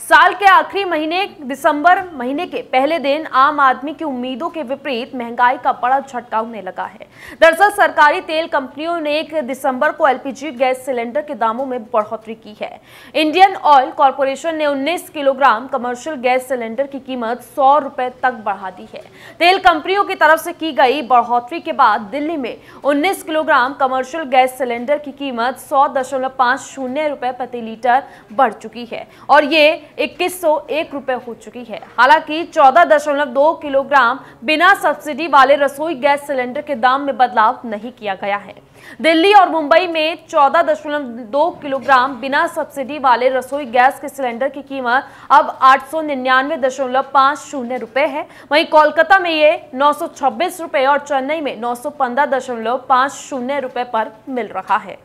साल के आखिरी महीने दिसंबर महीने के पहले दिन आम आदमी की उम्मीदों के विपरीत महंगाई का बड़ा झटका होने लगा है दरअसल सरकारी तेल कंपनियों ने एक दिसंबर को एलपीजी गैस सिलेंडर के दामों में बढ़ोतरी की है इंडियन ऑयल कॉरपोरेशन ने 19 किलोग्राम कमर्शियल गैस सिलेंडर की कीमत सौ रुपए तक बढ़ा दी है तेल कंपनियों की तरफ से की गई बढ़ोतरी के बाद दिल्ली में उन्नीस किलोग्राम कमर्शियल गैस सिलेंडर की कीमत सौ रुपए प्रति लीटर बढ़ चुकी है और ये इक्कीस सौ हो चुकी है हालांकि 14.2 किलोग्राम बिना सब्सिडी वाले रसोई गैस सिलेंडर के दाम में बदलाव नहीं किया गया है दिल्ली और मुंबई में 14.2 किलोग्राम बिना सब्सिडी वाले रसोई गैस के सिलेंडर की कीमत अब आठ सौ रुपए है वहीं कोलकाता में ये नौ रुपए और चेन्नई में नौ रुपए पर मिल रहा है